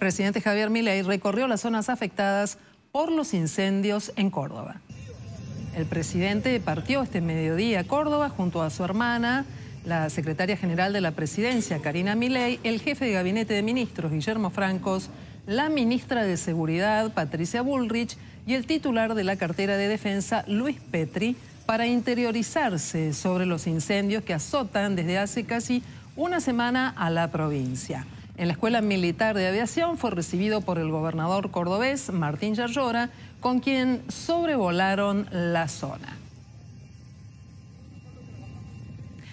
presidente Javier Milei recorrió las zonas afectadas por los incendios en Córdoba. El presidente partió este mediodía a Córdoba junto a su hermana, la secretaria general de la presidencia, Karina Milei, el jefe de gabinete de ministros, Guillermo Francos, la ministra de Seguridad, Patricia Bullrich, y el titular de la cartera de defensa, Luis Petri, para interiorizarse sobre los incendios que azotan desde hace casi una semana a la provincia. En la Escuela Militar de Aviación fue recibido por el gobernador cordobés Martín Yarlora, con quien sobrevolaron la zona.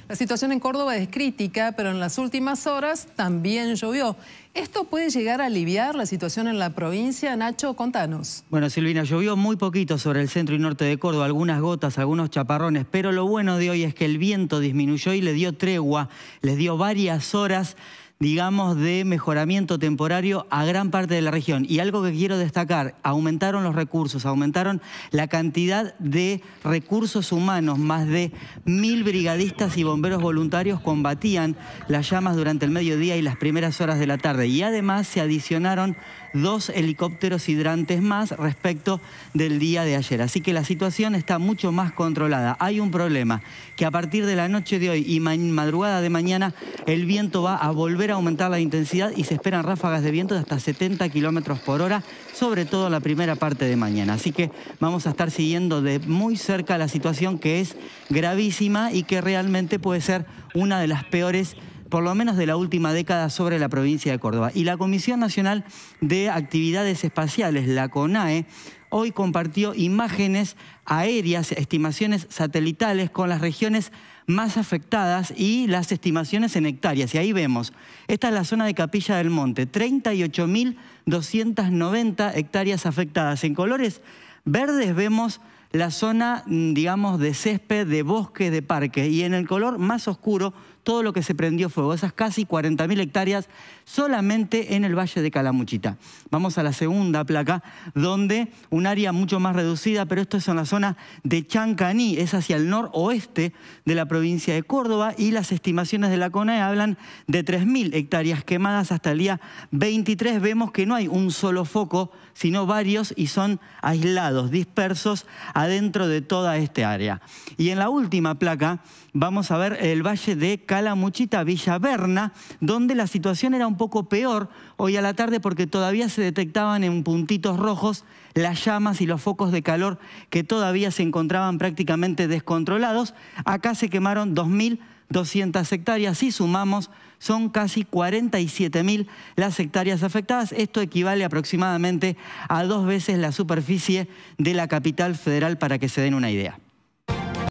La situación en Córdoba es crítica, pero en las últimas horas también llovió. ¿Esto puede llegar a aliviar la situación en la provincia? Nacho, contanos. Bueno, Silvina, llovió muy poquito sobre el centro y norte de Córdoba, algunas gotas, algunos chaparrones, pero lo bueno de hoy es que el viento disminuyó y le dio tregua, les dio varias horas digamos, de mejoramiento temporario a gran parte de la región. Y algo que quiero destacar, aumentaron los recursos, aumentaron la cantidad de recursos humanos, más de mil brigadistas y bomberos voluntarios combatían las llamas durante el mediodía y las primeras horas de la tarde. Y además se adicionaron dos helicópteros hidrantes más respecto del día de ayer. Así que la situación está mucho más controlada. Hay un problema, que a partir de la noche de hoy y madrugada de mañana el viento va a volver a aumentar la intensidad y se esperan ráfagas de viento de hasta 70 kilómetros por hora, sobre todo en la primera parte de mañana. Así que vamos a estar siguiendo de muy cerca la situación que es gravísima y que realmente puede ser una de las peores por lo menos de la última década, sobre la provincia de Córdoba. Y la Comisión Nacional de Actividades Espaciales, la CONAE, hoy compartió imágenes aéreas, estimaciones satelitales con las regiones más afectadas y las estimaciones en hectáreas. Y ahí vemos, esta es la zona de Capilla del Monte, 38.290 hectáreas afectadas. En colores verdes vemos la zona, mm, digamos, de césped, de bosque, de parque... Y en el color más oscuro, todo lo que se prendió fuego. Esas casi 40.000 hectáreas solamente en el Valle de Calamuchita. Vamos a la segunda placa, donde un área mucho más reducida, pero esto es en la zona de Chancaní, es hacia el noroeste de la provincia de Córdoba y las estimaciones de la CONAE hablan de 3.000 hectáreas quemadas hasta el día 23. Vemos que no hay un solo foco, sino varios y son aislados, dispersos adentro de toda esta área. Y en la última placa vamos a ver el valle de Calamuchita, Villaverna, donde la situación era un poco peor hoy a la tarde porque todavía se detectaban en puntitos rojos las llamas y los focos de calor que todavía se encontraban prácticamente descontrolados. Acá se quemaron 2.000 200 hectáreas. Si sumamos, son casi 47.000 las hectáreas afectadas. Esto equivale aproximadamente a dos veces la superficie de la capital federal para que se den una idea.